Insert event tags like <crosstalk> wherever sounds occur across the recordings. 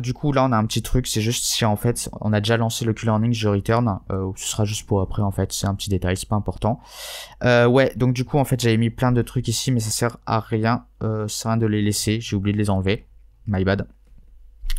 Du coup, là, on a un petit truc, c'est juste si en fait, on a déjà lancé le Q-Learning, je return, euh, ou ce sera juste pour après, en fait, c'est un petit détail, c'est pas important. Euh, ouais, donc du coup, en fait, j'avais mis plein de trucs ici, mais ça sert à rien, euh, ça sert à rien de les laisser, j'ai oublié de les enlever, my bad.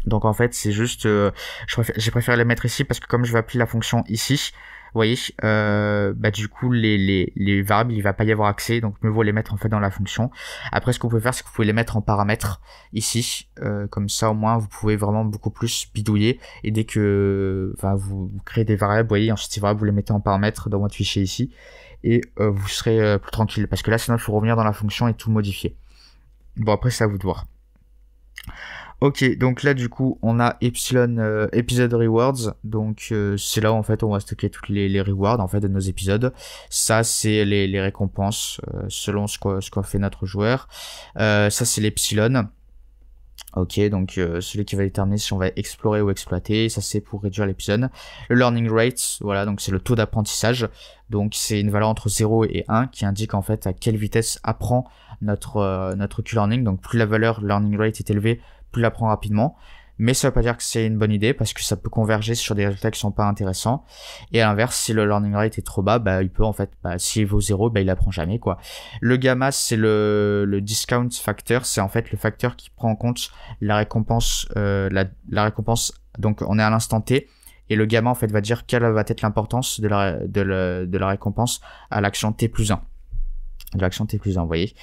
Donc en fait, c'est juste, euh, préfère, j'ai préféré les mettre ici parce que comme je vais appeler la fonction ici, vous voyez, euh, bah du coup les, les, variables, il va pas y avoir accès, donc mieux vaut les mettre en fait dans la fonction. Après, ce que vous pouvez faire, c'est que vous pouvez les mettre en paramètres ici, euh, comme ça au moins vous pouvez vraiment beaucoup plus bidouiller. Et dès que enfin, vous, créez des variables, vous voyez, ensuite ces vous les mettez en paramètres dans votre fichier ici, et vous serez plus tranquille parce que là sinon il faut revenir dans la fonction et tout modifier. Bon après c'est à vous de voir. Ok, donc là du coup on a Epsilon euh, Episode Rewards, donc euh, c'est là en fait on va stocker toutes les, rewards en fait de nos épisodes. Ça c'est les, récompenses euh, selon ce qu'a qu fait notre joueur. ça c'est l'Epsilon. Ok, donc celui qui va déterminer si on va explorer ou exploiter, ça c'est pour réduire l'épisode. Le learning rate, voilà, donc c'est le taux d'apprentissage. Donc c'est une valeur entre 0 et 1 qui indique en fait à quelle vitesse apprend notre, notre Q-learning. Donc plus la valeur learning rate est élevée, plus l'apprends rapidement. Mais ça veut pas dire que c'est une bonne idée parce que ça peut converger sur des résultats qui sont pas intéressants. Et à l'inverse, si le learning rate est trop bas, bah, il peut en fait, bah, s'il vaut zéro, bah, il apprend jamais, quoi. Le gamma, c'est le, le discount factor, c'est en fait le facteur qui prend en compte la récompense, euh, la, récompense, donc on est à l'instant T, et le gamma en fait va dire quelle va être l'importance de la, de, la, récompense à l'action T plus 1 de l'action T plus 1 vous voyez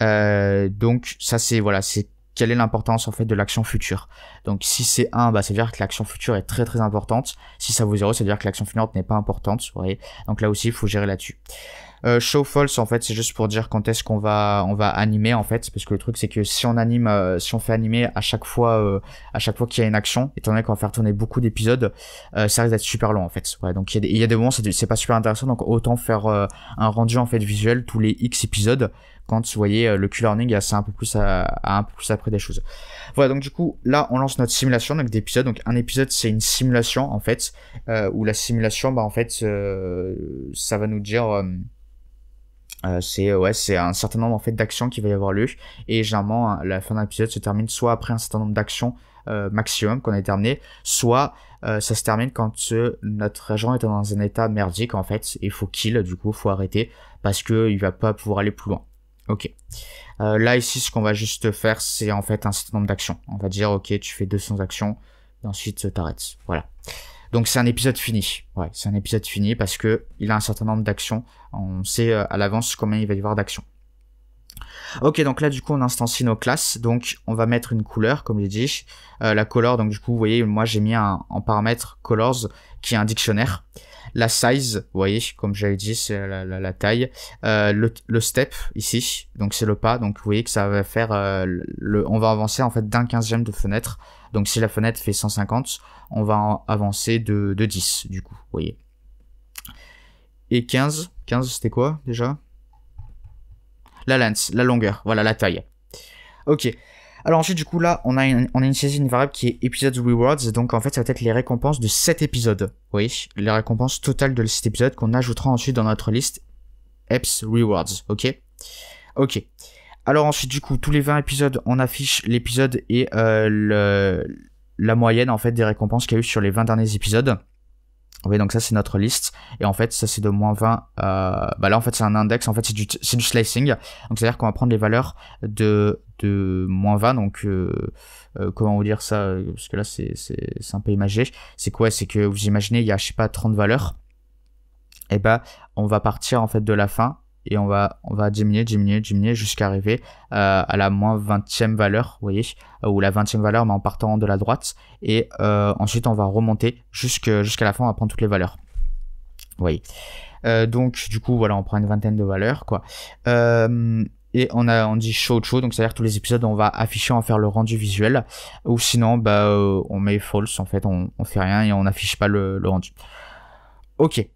euh, donc ça c'est voilà c'est quelle est l'importance en fait de l'action future. Donc si c'est 1, bah, ça veut dire que l'action future est très très importante. Si ça vaut 0, ça veut dire que l'action finante n'est pas importante. Vous voyez Donc là aussi, il faut gérer là-dessus. Euh, show false en fait c'est juste pour dire quand est-ce qu'on va on va animer en fait parce que le truc c'est que si on anime euh, si on fait animer à chaque fois euh, à chaque fois qu'il y a une action étant donné qu'on va faire tourner beaucoup d'épisodes ça risque d'être super long en fait donc il y, y, a des moments c'est pas super intéressant donc autant faire un rendu en fait visuel tous les x épisodes quand vous voyez euh, le Q-Learning c'est un peu plus à, un peu plus après des choses. Voilà, donc du coup, là, on lance notre simulation donc d'épisode. Donc un épisode, c'est une simulation, en fait, euh, où la simulation, bah, en fait, euh, ça va nous dire... c'est ouais, c'est un certain nombre en fait d'actions qui va y avoir lieu et généralement la fin d'un épisode se termine soit après un certain nombre d'actions maximum qu'on a terminé, soit ça se termine quand notre agent est dans un état merdique en fait, et faut kill, du coup faut arrêter parce que il va pas pouvoir aller plus loin. Ok. Euh, là, ici, ce qu'on va juste faire, c'est en fait un certain nombre d'actions. On va dire, ok, tu fais 200 actions, et ensuite euh, t'arrêtes. Voilà. Donc c'est un épisode fini. Ouais, c'est un épisode fini parce que il a un certain nombre d'actions. On sait euh, à l'avance combien il va y avoir d'actions. Ok, donc là du coup on instancie nos classes, donc on va mettre une couleur comme j'ai dit, la couleur donc du coup vous voyez moi j'ai mis un, en paramètre colors qui est un dictionnaire, la size, vous voyez, comme j'avais dit, c'est la, taille. Euh, le, step ici, donc c'est le pas. Donc vous voyez que ça va faire, euh, on va avancer en fait d'un quinzième de fenêtre. Donc si la fenêtre fait 150, on va avancer de, de 10 du coup, vous voyez. Et 15, 15 c'était quoi déjà La lens la longueur, voilà la taille. Ok, alors ensuite, du coup, là, on a une, on a une variable qui est Episodes Rewards. Donc en fait, ça va être les récompenses de cet épisode. Oui, les récompenses totales de cet épisode qu'on ajoutera ensuite dans notre liste Eps Rewards. Ok Ok. Alors ensuite, du coup, tous les 20 épisodes, on affiche l'épisode et euh, la moyenne en fait des récompenses qu'il y a eu sur les 20 derniers épisodes. Oui, donc ça c'est notre liste. Et en fait, ça c'est de moins 20. Euh, bah là en fait c'est un index, en fait c'est du, du, slicing. Donc c'est-à-dire qu'on va prendre les valeurs de de moins 20. Donc, euh, euh, comment vous dire ça euh, Parce que là, c'est un peu imagé. C'est quoi C'est que vous imaginez, il y a, je sais pas, 30 valeurs. Et eh bah, ben, on va partir en fait de la fin et on va, on va diminuer, diminuer, diminuer jusqu'à arriver à la moins 20e valeur, vous voyez, ou la 20e valeur, mais en partant de la droite. Et ensuite, on va remonter jusqu'à la fin, on va prendre toutes les valeurs. Vous voyez. donc, du coup, voilà, on prend une vingtaine de valeurs, quoi. Et on, a, on dit show show, donc c'est-à-dire tous les épisodes, on va afficher, on va faire le rendu visuel. Ou sinon, bah, euh, on met false, en fait, on, on fait rien et on n'affiche pas le, rendu. Ok.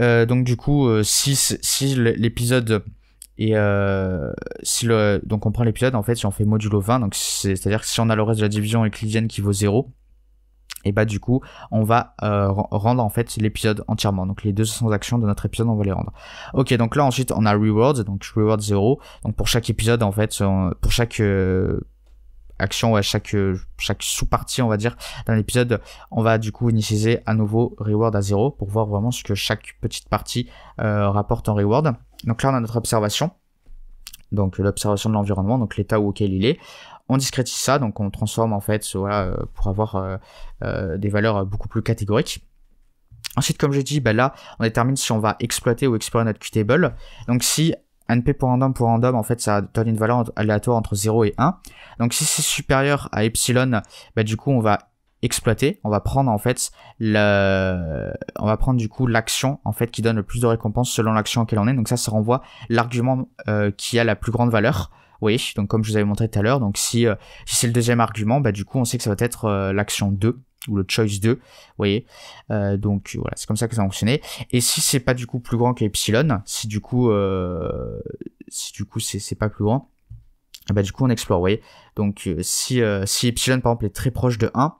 Euh, donc du coup, euh, si, si l'épisode et si le, donc on prend l'épisode, en fait, si on fait modulo 20, donc c'est-à-dire si on a le reste de la division euclidienne qui vaut 0, et bah du coup on va euh, rendre en fait l'épisode entièrement donc les 200 actions de notre épisode on va les rendre ok donc là ensuite on a rewards donc reward 0 donc pour chaque épisode en fait pour chaque euh, action à chaque euh, chaque sous-partie on va dire d'un épisode on va du coup initialiser à nouveau reward à 0 pour voir vraiment ce que chaque petite partie rapporte en reward donc là on a notre observation donc l'observation de l'environnement, donc l'état auquel il est on discrétise ça, donc on transforme en fait voilà, euh, pour avoir euh, euh, des valeurs beaucoup plus catégoriques. Ensuite, comme je dit, ben bah, là, on détermine si on va exploiter ou explorer notre Qtable. Donc si NP pour random pour random, en fait, ça donne une valeur aléatoire entre 0 et 1. Donc si c'est supérieur à epsilon, bah, du coup, on va exploiter. On va prendre en fait le, on va prendre du coup l'action en fait qui donne le plus de récompenses selon l'action qu'elle on est. Donc ça, ça renvoie l'argument euh, qui a la plus grande valeur. Oui, donc comme je vous avais montré tout à l'heure, donc si, euh, si c'est le deuxième argument, bah du coup on sait que ça va être euh, l'action 2 ou le choice 2, vous voyez. donc voilà, c'est comme ça que ça va fonctionner Et si c'est pas du coup plus grand que epsilon, si du coup si du coup c'est pas plus grand, bah du coup on explore, vous voyez. Donc si si epsilon par exemple est très proche de 1,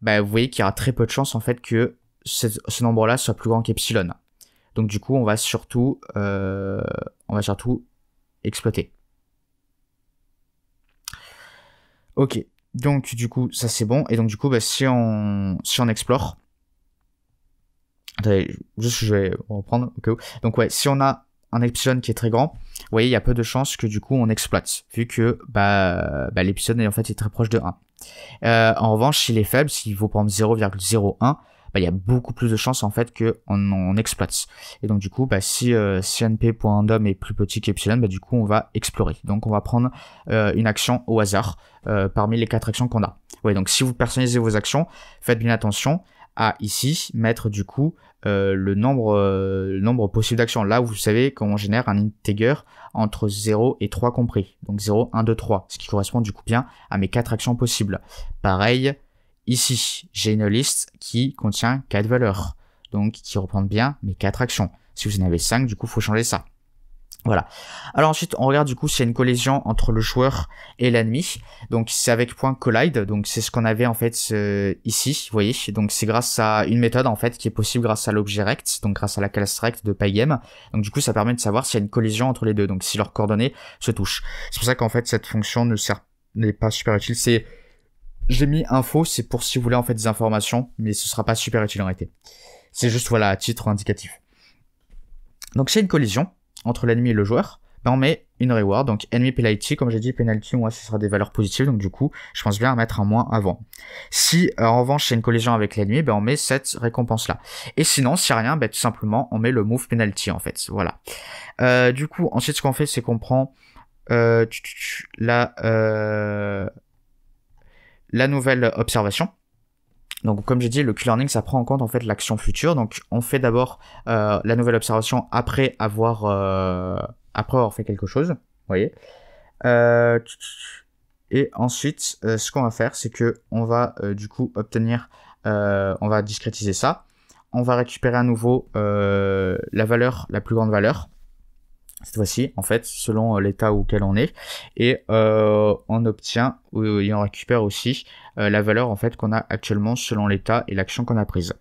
bah, vous voyez qu'il y aura très peu de chances en fait que ce, ce nombre-là soit plus grand qu'epsilon. Donc du coup, on va surtout, euh, on va surtout exploiter. Ok, donc du coup, ça c'est bon. Et donc du coup, bah, si, on, si on explore... Attendez, juste je vais reprendre. Donc ouais, si on a un epsilon qui est très grand, vous voyez, il y a peu de chances que du coup on exploite, vu que bah, bah l'epsilon en fait est très proche de 1. Euh, en revanche, s'il est faible, s'il vaut par exemple 0,01, bah, il y a beaucoup plus de chances en fait qu'on on exploite. Et donc du coup, bah, si, euh, est plus petit qu'epsilon, bah, du coup on va explorer. Donc on va prendre euh, une action au hasard euh, parmi les quatre actions qu'on a. donc si vous personnalisez vos actions, faites bien attention à ici mettre du coup euh, le, nombre, euh, le nombre possible d'actions. Là, vous savez comment génère un integer entre 0 et 3 compris. Donc 0, 1, 2, 3, ce qui correspond du coup bien à mes 4 actions possibles. Pareil, ici, j'ai une liste qui contient 4 valeurs, donc qui reprend bien mes 4 actions. Si vous en avez 5, du coup, il faut changer ça. Voilà. Alors ensuite, on regarde du coup s'il y a une collision entre le joueur et l'ennemi. Donc c'est avec point collide. Donc c'est ce qu'on avait en fait ici, vous voyez. Donc c'est grâce à une méthode en fait qui est possible grâce à l'objet rect, donc grâce à la classe rect de pygame. Donc du coup, ça permet de savoir s'il y a une collision entre les deux, donc si leurs coordonnées se touchent. C'est pour ça qu'en fait cette fonction ne sert n'est pas super utile. C'est j'ai mis info, c'est pour si vous voulez en fait des informations, mais ce sera pas super utile en réalité. C'est juste voilà à titre indicatif. Donc c'est une collision entre l'ennemi et le joueur, ben, on met une reward, donc ennemi penalty, comme j'ai dit, penalty, moi ce sera des valeurs positives, donc du coup, je pense bien à mettre un moins avant. Si euh, en revanche c'est une collision avec l'ennemi, ben on met cette récompense-là. Et sinon, si rien, ben tout simplement, on met le move penalty en fait, voilà. Euh, du coup, ensuite ce qu'on fait, c'est qu'on prend euh, la, la nouvelle observation, donc, comme j'ai dit, le Q-Learning, ça prend en compte en fait l'action future. Donc, on fait d'abord euh, la nouvelle observation après avoir, euh, après fait quelque chose. Vous voyez euh, Et ensuite, ce qu'on va faire, c'est que on va du coup obtenir, on va discrétiser ça. On va récupérer à nouveau la valeur, la plus grande valeur cette fois-ci, en fait, selon euh, l'état auquel on est, et euh, on obtient et on récupère aussi euh, la valeur en fait qu'on a actuellement selon l'état et l'action qu'on a prise.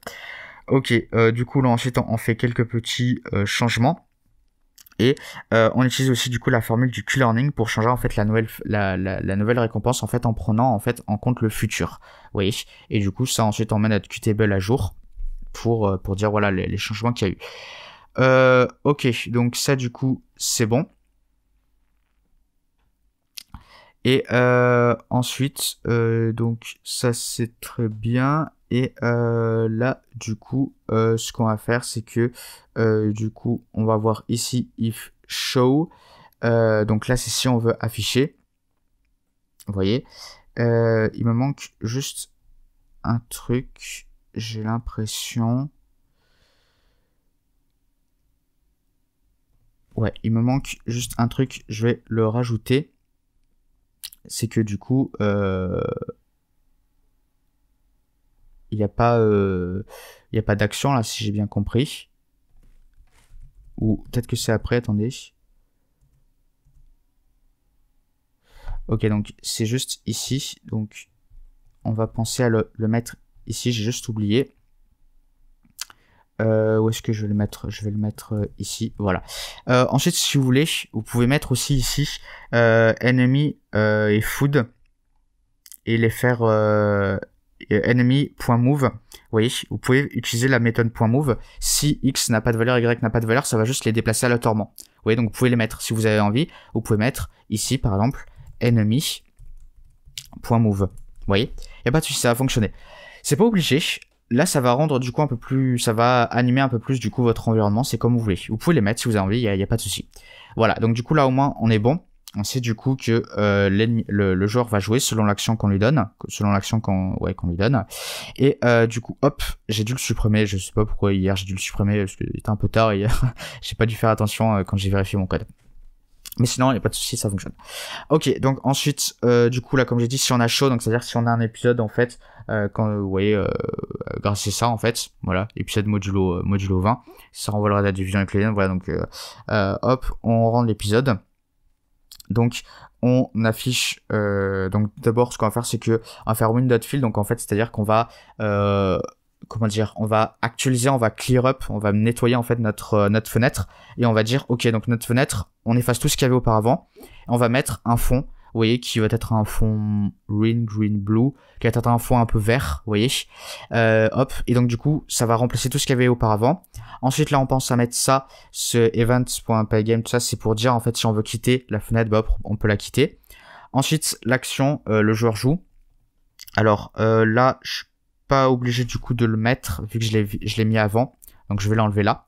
Ok, du coup là ensuite on fait quelques petits changements. Et on utilise aussi du coup la formule du Q-learning pour changer en fait la nouvelle, la, nouvelle récompense en fait en prenant en fait en compte le futur. Oui, Et du coup ça ensuite emmène met notre Q-table à jour pour, pour dire voilà les changements qu'il y a eu. Euh, ok, donc ça du coup c'est bon. Et euh, ensuite, euh, donc ça c'est très bien. Et euh, là, du coup, ce qu'on va faire, c'est que du coup, on va voir ici if show. donc là, c'est si on veut afficher. Vous voyez, il me manque juste un truc. J'ai l'impression. Ouais, il me manque juste un truc, je vais le rajouter. C'est que du coup, euh, il n'y a pas, euh, il y a pas d'action là, si j'ai bien compris. Ou peut-être que c'est après, attendez. Ok, donc c'est juste ici. Donc on va penser à le mettre ici, j'ai juste oublié. Euh, où est-ce que je vais le mettre Je vais le mettre euh, ici, voilà. Euh, ensuite, si vous voulez, vous pouvez mettre aussi ici euh, enemy euh, et food et les faire euh, enemy.move. Vous voyez, vous pouvez utiliser la méthode .move. Si x n'a pas de valeur, y n'a pas de valeur, ça va juste les déplacer aléatoirement. Vous voyez, donc vous pouvez les mettre. Si vous avez envie, vous pouvez mettre ici, par exemple, enemy.move. Vous voyez, et bah a ça va fonctionner. C'est pas obligé, Là, ça va rendre du coup un peu plus, ça va animer un peu plus du coup votre environnement. C'est comme vous voulez. Vous pouvez les mettre si vous avez envie, il n'y a, pas de souci. Voilà. Donc du coup là au moins on est bon. On sait du coup que euh, le, joueur va jouer selon l'action qu'on lui donne, selon l'action qu'on ouais, lui donne. Et euh, du coup, hop, j'ai dû le supprimer. Je sais pas pourquoi hier j'ai dû le supprimer parce que était un peu tard hier <laughs> j'ai pas dû faire attention euh, quand j'ai vérifié mon code. Mais sinon, il n'y a pas de souci, ça fonctionne. Ok, donc ensuite, euh, du coup, là, comme j'ai dit, si on a chaud, donc c'est-à-dire si on a un épisode, en fait, euh, quand vous euh, voyez, euh, grâce à ça, en fait, voilà, épisode modulo, modulo 20, ça renvoie la division euclidienne, voilà, donc hop, on rend l'épisode. Donc, on affiche, donc d'abord, ce qu'on va faire, c'est que, on va faire window field, donc en fait, c'est-à-dire qu'on va comment dire, on va actualiser, on va clear up, on va nettoyer en fait notre, euh, notre fenêtre et on va dire ok donc notre fenêtre, on efface tout ce qu'il y avait auparavant, on va mettre un fond, vous voyez, qui va être un fond green, green, blue, qui va être un fond un peu vert, vous voyez, euh, hop, et donc du coup ça va remplacer tout ce qu'il y avait auparavant. Ensuite là on pense à mettre ça, ce event.pygame. tout ça c'est pour dire en fait si on veut quitter la fenêtre, bah, on peut la quitter. Ensuite l'action, euh, le joueur joue. Alors là je pas obligé du coup de le mettre vu que je l'ai mis avant. Donc je vais l'enlever là.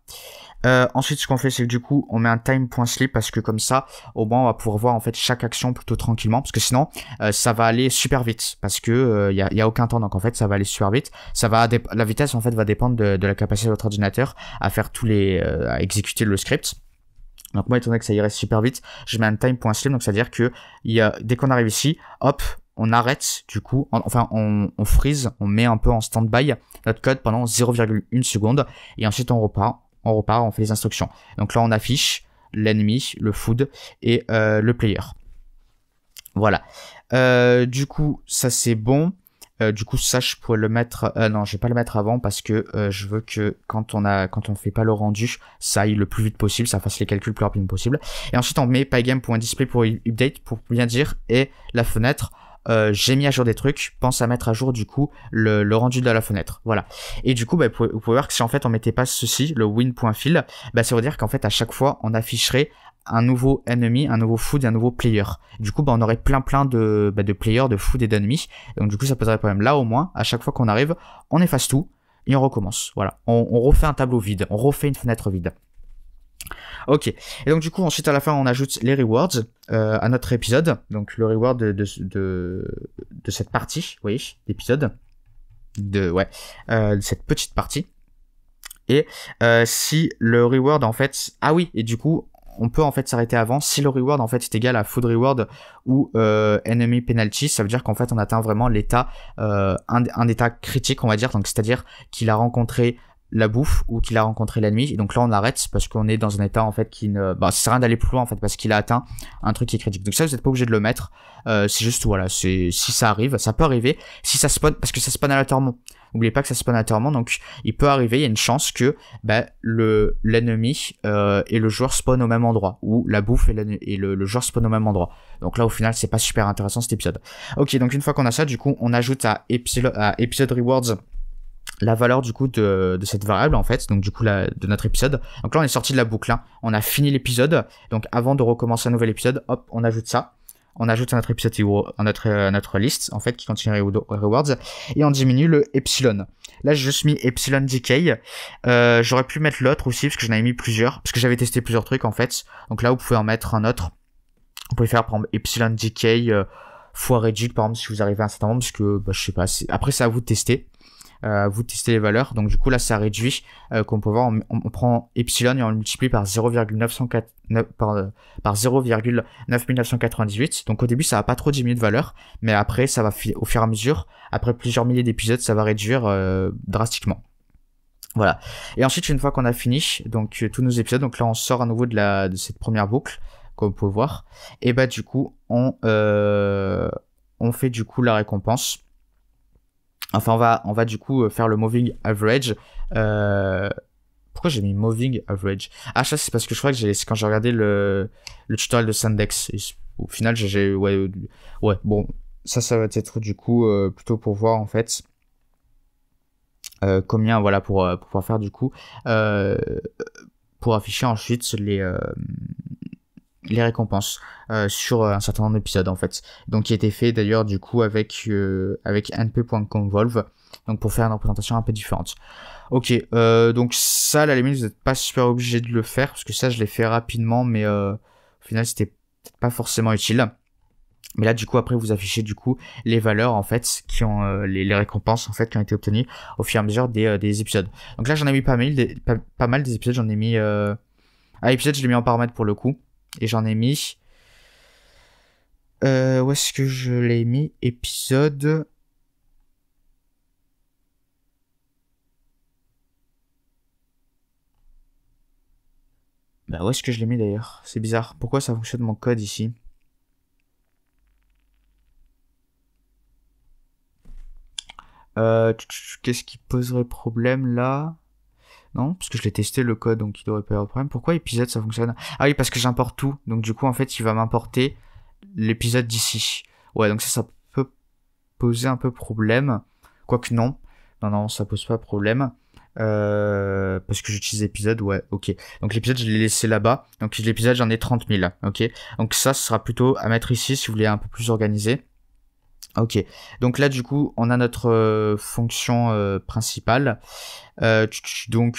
Euh, ensuite, ce qu'on fait, c'est que du coup, on met un time.sleep parce que comme ça, au moins, on va pouvoir voir en fait chaque action plutôt tranquillement parce que sinon, euh, ça va aller super vite parce que il euh, y, a, y, a, aucun temps. Donc en fait, ça va aller super vite. Ça va la vitesse en fait va dépendre de, la capacité de votre ordinateur à faire tous les, à exécuter le script. Donc moi, étant donné que ça irait super vite, je mets un time.sleep, donc c'est-à-dire que y a, dès qu'on arrive ici, hop, on arrête du coup, enfin on, freeze, on met un peu en stand-by notre code pendant 0,1 seconde et ensuite on repart, on repart, on fait les instructions. Donc là on affiche l'ennemi, le food et euh, le player. Voilà. Euh, du coup, ça c'est bon. Euh, du coup, ça je pourrais le mettre. non, je vais pas le mettre avant parce que je veux que quand on a, quand on fait pas le rendu, ça aille le plus vite possible, ça fasse les calculs le plus rapidement possible. Et ensuite, on met pygame.display pour update pour bien dire et la fenêtre euh, j'ai mis à jour des trucs, pense à mettre à jour du coup le, rendu de la fenêtre. Voilà. Et du coup, bah, vous, pouvez, voir que si en fait on mettait pas ceci, le win.fill, bah, ça veut dire qu'en fait à chaque fois on afficherait un nouveau ennemi, un nouveau food et un nouveau player. Du coup, bah, on aurait plein plein de, bah, de players, de food et d'ennemis. Donc du coup, ça poserait problème. Là au moins, à chaque fois qu'on arrive, on efface tout et on recommence. Voilà. on refait un tableau vide, on refait une fenêtre vide. Ok, et donc du coup ensuite à la fin on ajoute les rewards euh, à notre épisode, donc le reward de, de, cette partie, oui, l'épisode de, ouais, euh, cette petite partie. Et euh, si le reward en fait, ah oui, et du coup on peut en fait s'arrêter avant, si le reward en fait est égal à food reward ou enemy penalty, ça veut dire qu'en fait on atteint vraiment l'état, un, un état critique on va dire, donc c'est-à-dire qu'il a rencontré la bouffe ou qu'il a rencontré l'ennemi. Et donc là, on arrête parce qu'on est dans un état en fait qui ne. Bah, ça rien d'aller plus loin en fait parce qu'il a atteint un truc qui est critique. Donc ça, vous n'êtes pas obligé de le mettre. Euh, c'est juste voilà, c'est si ça arrive, ça peut arriver. Si ça spawn, parce que ça spawn aléatoirement. N'oubliez pas que ça spawn aléatoirement, donc il peut arriver. Il y a une chance que bah, le l'ennemi euh, et le joueur spawn au même endroit ou la bouffe et, et le, joueur spawn au même endroit. Donc là, au final, c'est pas super intéressant cet épisode. Ok, donc une fois qu'on a ça, du coup, on ajoute à, episode à épisode rewards la valeur du coup de, cette variable en fait, donc du coup de notre épisode. Donc là on est sorti de la boucle, hein. on a fini l'épisode, donc avant de recommencer un nouvel épisode, hop, on ajoute ça. On ajoute un notre épisode à notre, euh, notre liste en fait qui contient les rewards et on diminue le epsilon. Là j'ai juste mis epsilon decay. Euh, j'aurais pu mettre l'autre aussi parce que j'en avais mis plusieurs parce que j'avais testé plusieurs trucs en fait. Donc là vous pouvez en mettre un autre. Vous pouvez faire prendre epsilon decay euh, fois réduit par exemple si vous arrivez à un certain nombre parce que bah, je sais pas. Après c'est à vous de tester. Euh, vous testez les valeurs. Donc du coup là ça réduit. Euh, qu'on peut voir, on, prend epsilon et on le multiplie par 0,9998. Euh, donc au début ça va pas trop diminuer de valeur, mais après ça va au fur et à mesure, après plusieurs milliers d'épisodes, ça va réduire drastiquement. Voilà. Et ensuite, une fois qu'on a fini, donc tous nos épisodes, donc là on sort à nouveau de, la, de cette première boucle, comme vous pouvez voir. Et bah du coup, on, on fait du coup la récompense. Enfin, on va, on va du coup euh, faire le moving average. Euh, pourquoi j'ai mis moving average Ah, ça, c'est parce que je crois que j'ai, quand j'ai regardé le, le tutoriel de Sandex. Au final, j'ai. Ouais, euh, ouais, bon. Ça, ça va être du coup plutôt pour voir en fait. combien voilà pour, pour pouvoir faire du coup pour afficher ensuite les les récompenses euh, sur euh, un certain nombre d'épisodes en fait. Donc qui été fait d'ailleurs du coup avec euh, avec np.convolve donc pour faire une représentation un peu différente. Ok, donc ça, là, la limite, vous n'êtes pas super obligé de le faire, parce que ça, je l'ai fait rapidement, mais au final, c'était peut-être pas forcément utile. Mais là, du coup, après, vous affichez du coup les valeurs en fait, qui ont les, récompenses en fait qui ont été obtenues au fur et à mesure des, épisodes. Donc là, j'en ai mis pas mal, des, pas, mal des épisodes, j'en ai mis à ah, épisode je l'ai mis en paramètre, pour le coup. Et j'en ai mis. Euh, où est-ce que je l'ai mis Épisode. Bah où est-ce que je l'ai mis d'ailleurs C'est bizarre. Pourquoi ça fonctionne mon code ici euh, Qu'est-ce qui poserait problème là non, parce que je l'ai testé le code, donc il devrait pas y avoir de problème. Pourquoi épisode ça fonctionne Ah oui, parce que j'importe tout. Donc du coup, en fait, il va m'importer l'épisode d'ici. Ouais, donc ça, ça peut poser un peu problème. Quoique non. Non, non, ça pose pas problème. Euh, parce que j'utilise épisode, ouais, ok. Donc l'épisode, je l'ai laissé là-bas. Donc l'épisode, j'en ai 30 000, ok. Donc ça, ce sera plutôt à mettre ici si vous voulez un peu plus organisé. Ah, ok, donc là du coup on a notre euh, fonction euh, principale. Euh, donc,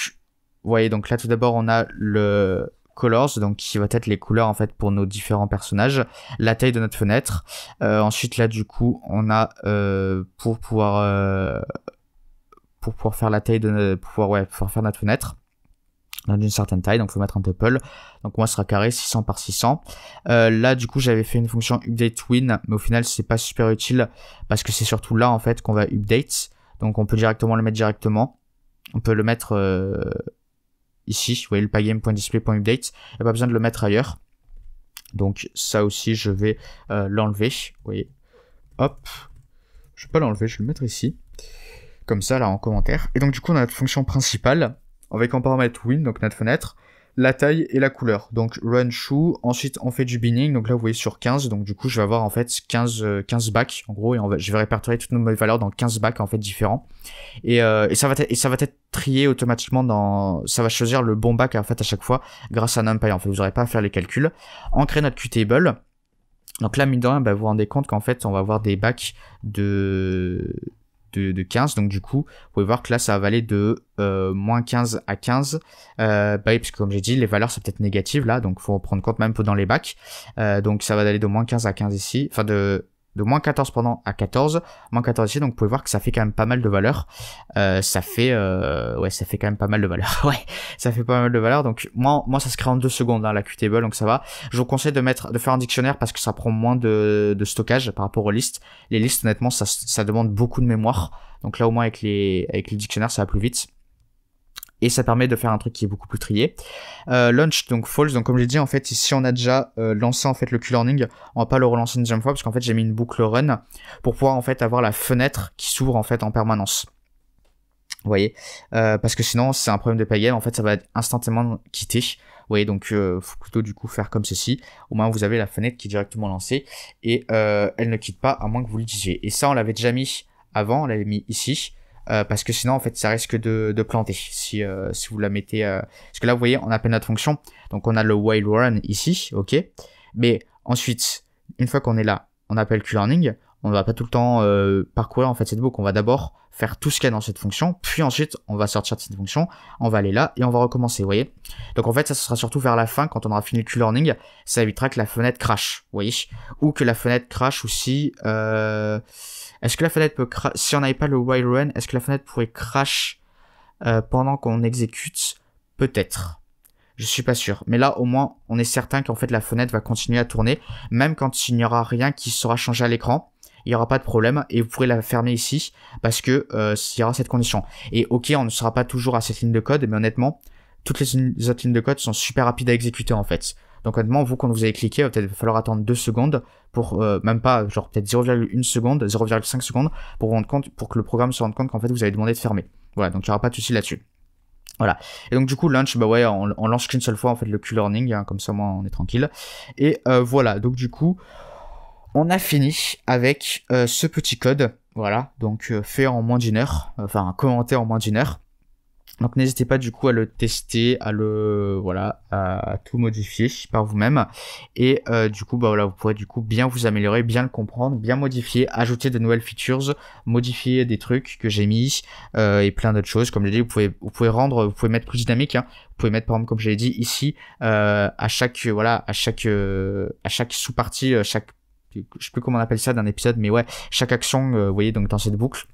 vous voyez, donc là tout d'abord on a le colors, donc qui va être les couleurs en fait pour nos différents personnages, la taille de notre fenêtre. ensuite là du coup on a pour pouvoir pour pouvoir faire la taille de pouvoir, faire notre fenêtre. Hein, d'une certaine taille, donc il faut mettre un tuple. Donc moi, sera carré 600 par 600. Euh, là, du coup, j'avais fait une fonction update win, mais au final, c'est pas super utile parce que c'est surtout là en fait qu'on va update. Donc on peut directement le mettre directement. On peut le mettre euh, ici. Vous voyez le pagame.display.update. Il n'y a pas besoin de le mettre ailleurs. Donc ça aussi, je vais euh, l'enlever. voyez. Hop. Je vais pas l'enlever, je vais le mettre ici. Comme ça, là, en commentaire. Et donc, du coup, on a notre fonction principale avec en paramètre win, donc notre fenêtre, la taille et la couleur. Donc run shoe, ensuite on fait du binning, donc là vous voyez sur 15, donc du coup je vais avoir en fait 15, 15 euh, bacs en gros, et je vais répertorier toutes nos valeurs dans 15 bacs en fait différents. Et, euh, ça, va ça va être trié automatiquement dans, ça va choisir le bon bac en fait à chaque fois grâce à NumPy en fait, vous n'aurez pas à faire les calculs. crée notre Qtable. Donc là, mine de bah, vous vous rendez compte qu'en fait, on va avoir des bacs de, de, 15. Donc du coup, vous pouvez voir que là, ça va aller de euh, moins 15 à 15. Euh, bah oui, puisque comme j'ai dit, les valeurs, sont peut-être négatives, là, donc faut en prendre compte même dans les bacs. Euh, donc ça va d'aller de moins 15 à 15 ici, enfin de de moins 14 pendant à 14, moins 14 ici, donc vous pouvez voir que ça fait quand même pas mal de valeur. Euh, ça fait, euh, ouais, ça fait quand même pas mal de valeur. <laughs> ouais, ça fait pas mal de valeur. Donc moi, moi ça se crée en deux secondes hein, la Qtable, donc ça va. Je vous conseille de mettre, de faire un dictionnaire parce que ça prend moins de, stockage par rapport aux listes. Les listes, honnêtement, ça, ça demande beaucoup de mémoire. Donc là, au moins avec les, avec les dictionnaires, ça va plus vite et ça permet de faire un truc qui est beaucoup plus trié. Euh, launch donc false, donc comme j'ai dit en fait ici on a déjà euh, lancé en fait le Q-Learning, on va pas le relancer une deuxième fois parce qu'en fait j'ai mis une boucle run pour pouvoir en fait avoir la fenêtre qui s'ouvre en fait en permanence. Vous voyez euh, Parce que sinon c'est un problème de payem, en fait ça va être instantanément quitté. Vous voyez, donc il euh, faut plutôt du coup faire comme ceci. Au moins vous avez la fenêtre qui est directement lancée et elle ne quitte pas à moins que vous le disiez. Et ça on l'avait déjà mis avant, on l'avait mis ici. Euh, parce que sinon en fait ça risque de, planter si, euh, si vous la mettez euh, parce que là vous voyez on appelle notre fonction donc on a le while run ici ok mais ensuite une fois qu'on est là on appelle q-learning on va pas tout le temps parcourir en fait cette boucle on va d'abord faire tout ce qu'il y a dans cette fonction, puis ensuite on va sortir de cette fonction, on va aller là et on va recommencer, vous voyez Donc en fait ça sera surtout vers la fin quand on aura fini le Q-Learning, ça évitera que la fenêtre crache, vous voyez Ou que la fenêtre crache aussi... Euh, est-ce que la fenêtre peut crash Si on n'avait pas le while run, est-ce que la fenêtre pourrait crash euh, pendant qu'on exécute Peut-être. Je suis pas sûr. Mais là, au moins, on est certain qu'en fait, la fenêtre va continuer à tourner, même quand il n'y aura rien qui sera changé à l'écran il n'y aura pas de problème et vous pourrez la fermer ici parce que euh, y aura cette condition. Et ok, on ne sera pas toujours à cette ligne de code, mais honnêtement, toutes les, autres lignes de code sont super rapides à exécuter en fait. Donc honnêtement, vous, quand vous avez cliqué, il euh, va peut-être falloir attendre 2 secondes, pour euh, même pas, genre peut-être 0,1 seconde, 0,5 secondes, pour, rendre compte, pour que le programme se rende compte qu'en fait, vous avez demandé de fermer. Voilà, donc il n'y aura pas de souci là-dessus. Voilà. Et donc du coup, lunch, bah ouais, on, lance qu'une seule fois en fait le Q-Learning, hein, comme ça moi on est tranquille. Et voilà, donc du coup, on a fini avec euh, ce petit code. Voilà, donc euh, fait en moins d'une heure, enfin commentaire en moins d'une heure. Donc n'hésitez pas du coup à le tester, à le voilà, à tout modifier par vous-même et euh, du coup bah voilà, vous pourrez du coup bien vous améliorer, bien le comprendre, bien modifier, ajouter de nouvelles features, modifier des trucs que j'ai mis et plein d'autres choses. Comme je l'ai dit, vous pouvez vous pouvez rendre, vous pouvez mettre plus dynamique, hein. vous pouvez mettre par exemple comme je l'ai dit ici à chaque voilà à chaque à chaque sous-partie, chaque je sais plus comment on appelle ça d'un épisode, mais ouais, chaque action, euh, vous voyez, donc dans cette boucle,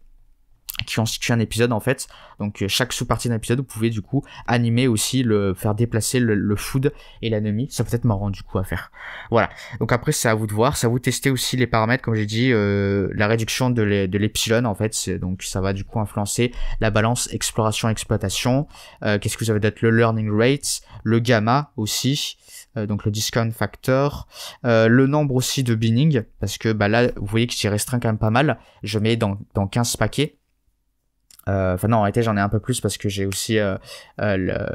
qui constitue un épisode en fait. Donc euh, chaque sous-partie d'un épisode, vous pouvez du coup animer aussi le faire déplacer le, food et l'ennemi. Ça peut être marrant du coup à faire. Voilà. Donc après c'est à vous de voir, Ça vous tester aussi les paramètres comme j'ai dit, euh, la réduction de l'epsilon en fait. Donc ça va du coup influencer la balance exploration exploitation. Qu'est-ce que vous avez d'autre le learning rate, le gamma aussi. Euh, donc le discount factor, euh, le nombre aussi de binning, parce que bah, là, vous voyez que j'y restreins quand même pas mal, je mets dans, 15 paquets. Euh, enfin non, en réalité j'en ai un peu plus parce que j'ai aussi, le,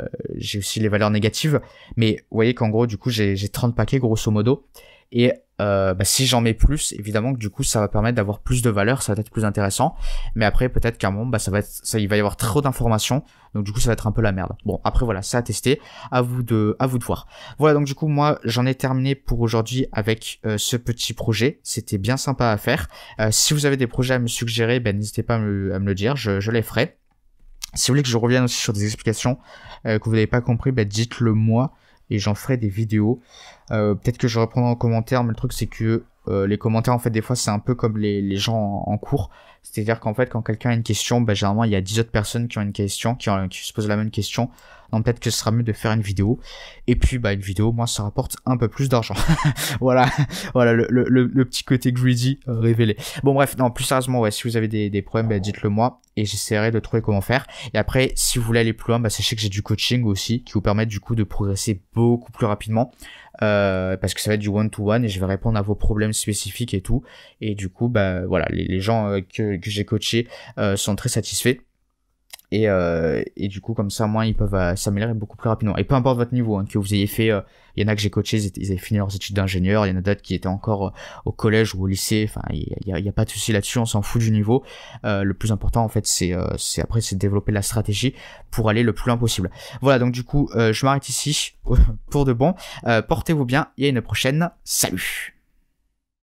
aussi les valeurs négatives, mais vous voyez qu'en gros du coup j'ai 30 paquets grosso modo, et euh, bah, si j'en mets plus, évidemment que du coup ça va permettre d'avoir plus de valeur, ça va être plus intéressant. Mais après peut-être qu'à un moment bah, ça va être, ça, il va y avoir trop d'informations, donc du coup ça va être un peu la merde. Bon après voilà, c'est à tester, à vous de, à vous de voir. Voilà donc du coup moi j'en ai terminé pour aujourd'hui avec euh, ce petit projet, c'était bien sympa à faire. Euh, si vous avez des projets à me suggérer, ben n'hésitez pas à me, le dire, je, les ferai. Si vous voulez que je revienne aussi sur des explications que vous n'avez pas compris, ben, dites-le moi et j'en ferai des vidéos. Euh, peut-être que je reprendrai en commentaire, mais le truc c'est que euh, les commentaires en fait des fois c'est un peu comme les, gens en cours. C'est-à-dire qu'en fait, quand quelqu'un a une question, bah, généralement, il y a 10 autres personnes qui ont une question, qui, ont, se posent la même question. Donc peut-être que ce sera mieux de faire une vidéo. Et puis, bah, une vidéo, moi, ça rapporte un peu plus d'argent. <laughs> voilà, voilà le, le, le, petit côté greedy euh, révélé. Bon, bref, non, plus sérieusement, ouais, si vous avez des, problèmes, bah, dites-le moi et j'essaierai de trouver comment faire. Et après, si vous voulez aller plus loin, bah, sachez que j'ai du coaching aussi qui vous permet du coup de progresser beaucoup plus rapidement. Euh, parce que ça va être du one-to-one et je vais répondre à vos problèmes spécifiques et tout. Et du coup, bah voilà, les, gens euh, que que, j'ai coaché euh, sont très satisfaits. Euh, et, du coup comme ça moins ils peuvent euh, s'améliorer beaucoup plus rapidement et peu importe votre niveau hein, que vous ayez fait il y en a que j'ai coaché ils, avaient fini leurs études d'ingénieur il y en a d'autres qui étaient encore au collège ou au lycée enfin il n'y a, pas de souci là-dessus on s'en fout du niveau le plus important en fait c'est c'est après c'est développer la stratégie pour aller le plus loin possible voilà donc du coup je m'arrête ici <laughs> pour de bon portez-vous bien et à une prochaine salut